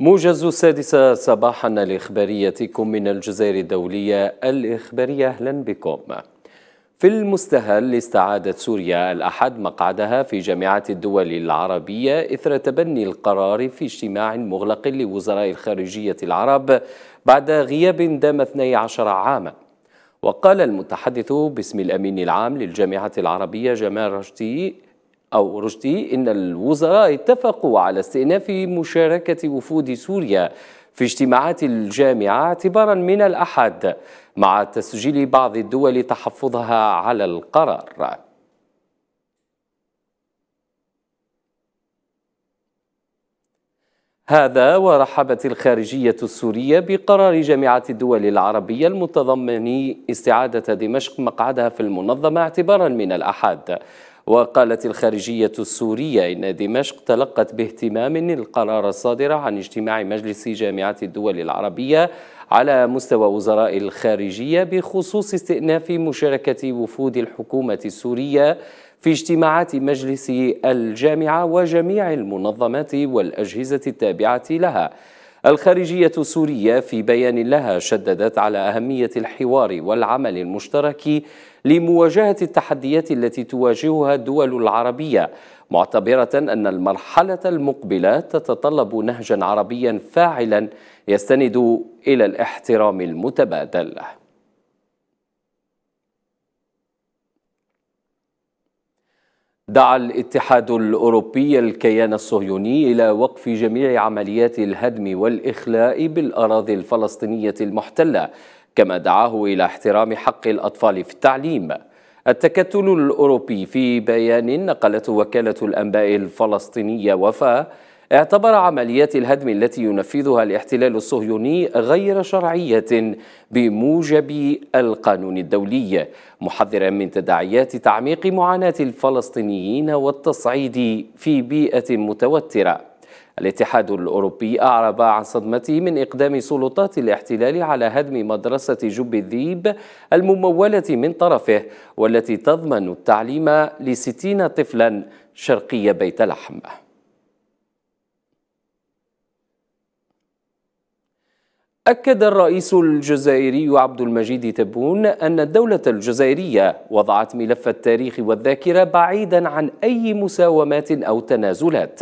موجز السادسة صباحا لإخباريتكم من الجزائر الدولية الإخبارية أهلا بكم في المستهل استعادت سوريا الأحد مقعدها في جامعة الدول العربية إثر تبني القرار في اجتماع مغلق لوزراء الخارجية العرب بعد غياب دام 12 عاما وقال المتحدث باسم الأمين العام للجامعة العربية جمال رشدي أو رشدي إن الوزراء اتفقوا على استئناف مشاركة وفود سوريا في اجتماعات الجامعة اعتبارا من الأحد مع تسجيل بعض الدول تحفظها على القرار هذا ورحبت الخارجية السورية بقرار جامعة الدول العربية المتضمن استعادة دمشق مقعدها في المنظمة اعتبارا من الأحد وقالت الخارجية السورية إن دمشق تلقت باهتمام القرار الصادر عن اجتماع مجلس جامعة الدول العربية على مستوى وزراء الخارجية بخصوص استئناف مشاركة وفود الحكومة السورية في اجتماعات مجلس الجامعة وجميع المنظمات والأجهزة التابعة لها الخارجية السورية في بيان لها شددت على أهمية الحوار والعمل المشترك لمواجهة التحديات التي تواجهها الدول العربية معتبرة أن المرحلة المقبلة تتطلب نهجا عربيا فاعلا يستند إلى الاحترام المتبادل دعا الاتحاد الأوروبي الكيان الصهيوني إلى وقف جميع عمليات الهدم والإخلاء بالأراضي الفلسطينية المحتلة كما دعاه إلى احترام حق الأطفال في التعليم التكتل الأوروبي في بيان نقلته وكالة الأنباء الفلسطينية وفاه اعتبر عمليات الهدم التي ينفذها الاحتلال الصهيوني غير شرعية بموجب القانون الدولي محذرا من تداعيات تعميق معاناة الفلسطينيين والتصعيد في بيئة متوترة الاتحاد الأوروبي أعرب عن صدمته من إقدام سلطات الاحتلال على هدم مدرسة جب الذيب الممولة من طرفه والتي تضمن التعليم لستين طفلا شرقي بيت لحم أكد الرئيس الجزائري عبد المجيد تبون أن الدولة الجزائرية وضعت ملف التاريخ والذاكرة بعيدا عن أي مساومات أو تنازلات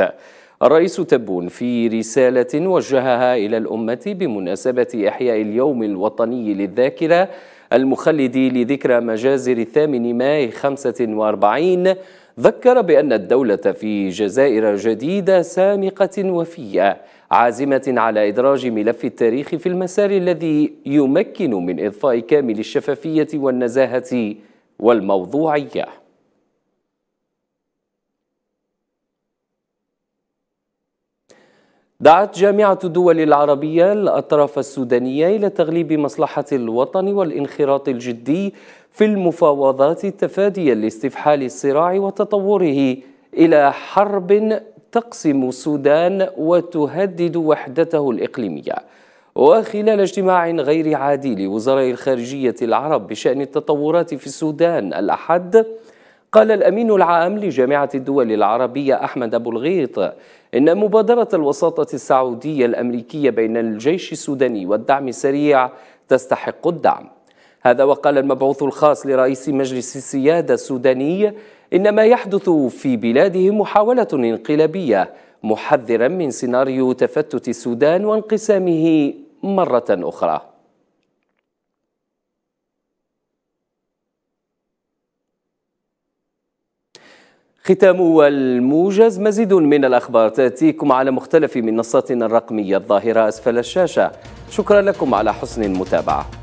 الرئيس تبون في رسالة وجهها إلى الأمة بمناسبة إحياء اليوم الوطني للذاكرة المخلد لذكرى مجازر الثامن ماي 45 ذكر بأن الدولة في جزائر جديدة سامقة وفية عازمة على إدراج ملف التاريخ في المسار الذي يمكن من إضفاء كامل الشفافية والنزاهة والموضوعية دعت جامعة الدول العربية الأطراف السودانية إلى تغليب مصلحة الوطن والانخراط الجدي في المفاوضات تفاديا لاستفحال الصراع وتطوره إلى حرب تقسم السودان وتهدد وحدته الإقليمية وخلال اجتماع غير عادي لوزراء الخارجية العرب بشأن التطورات في السودان الأحد قال الأمين العام لجامعة الدول العربية أحمد أبو الغيط إن مبادرة الوساطة السعودية الأمريكية بين الجيش السوداني والدعم السريع تستحق الدعم هذا وقال المبعوث الخاص لرئيس مجلس السيادة السوداني إن ما يحدث في بلاده محاولة انقلابية محذرا من سيناريو تفتت السودان وانقسامه مرة أخرى ختام الموجز مزيد من الأخبار تأتيكم على مختلف منصاتنا الرقمية الظاهرة أسفل الشاشة شكرا لكم على حسن المتابعة